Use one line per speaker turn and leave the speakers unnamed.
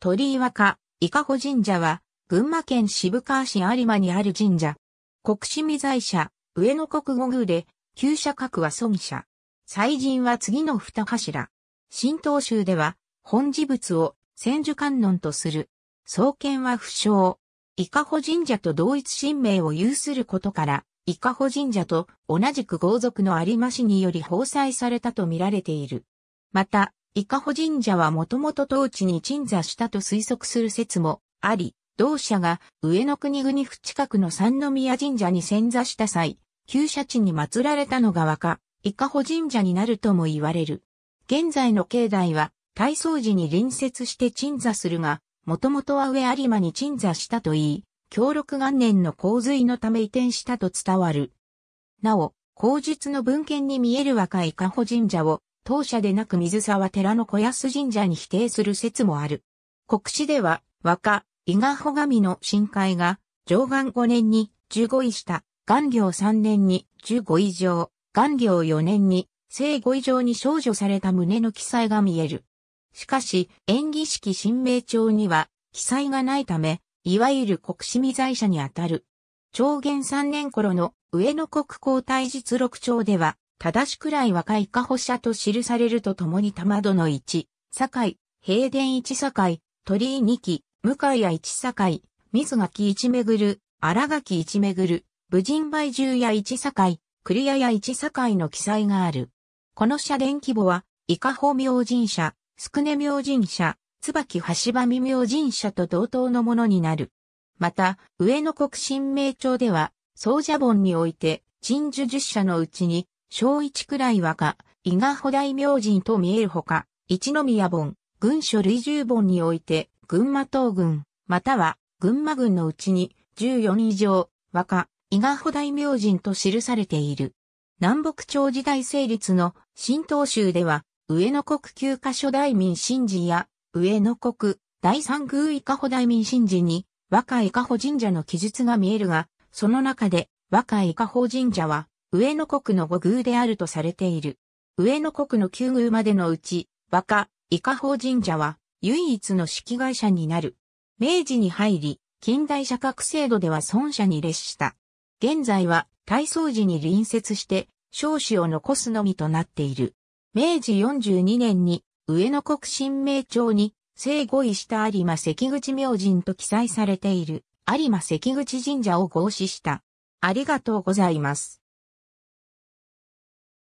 鳥居若、伊香保神社は、群馬県渋川市有馬にある神社。国志見在社、上野国語宮で、旧社格は尊社。祭神は次の二柱。新東州では、本事物を千手観音とする。創建は不詳。伊香保神社と同一神明を有することから、伊香保神社と同じく豪族の有馬氏により奉祭されたと見られている。また、伊香保神社はもともと当地に鎮座したと推測する説もあり、同社が上野国国府近くの三宮神社に潜座した際、旧社地に祀られたのが若、伊香保神社になるとも言われる。現在の境内は、大掃除に隣接して鎮座するが、もともとは上有馬に鎮座したといい、協力元年の洪水のため移転したと伝わる。なお、後述の文献に見える若伊香保神社を当社でなく水沢寺の小安神社に否定する説もある。国史では、和歌、伊賀穂神の深海が、上岸5年に15位下、元領3年に15以上、元領4年に生後以上に少女された胸の記載が見える。しかし、演技式神明帳には記載がないため、いわゆる国史未在者にあたる。長元3年頃の上野国交太実録帳では、正しくらい若い加保者と記されるとともに玉の一、堺、平殿一堺、鳥居二期、向谷一堺、水垣一めぐる、荒垣一めぐる、武人梅獣屋一堺、栗屋や一堺の記載がある。この社殿規模は、伊香保明神社、宿根明神社、椿橋場見明神社と同等のものになる。また、上野国神明町では、総社本において、鎮守十社のうちに、小一くらい若、伊賀保大明神と見えるほか、一宮本、軍書類十本において、群馬東軍、または群馬軍のうちに、14以上、若、伊賀保大明神と記されている。南北朝時代成立の新東州では、上野国旧箇所大民神事や、上野国第三宮伊賀保大民神事に、若伊賀保神社の記述が見えるが、その中で、若伊賀保神社は、上野国の五宮であるとされている。上野国の九宮までのうち、和歌、伊香保神社は唯一の式会社になる。明治に入り、近代社格制度では孫社に列した。現在は大宗寺に隣接して少子を残すのみとなっている。明治42年に上野国新名町に正五位した有馬関口明神と記載されている有馬関口神社を合祀した。ありがとうございます。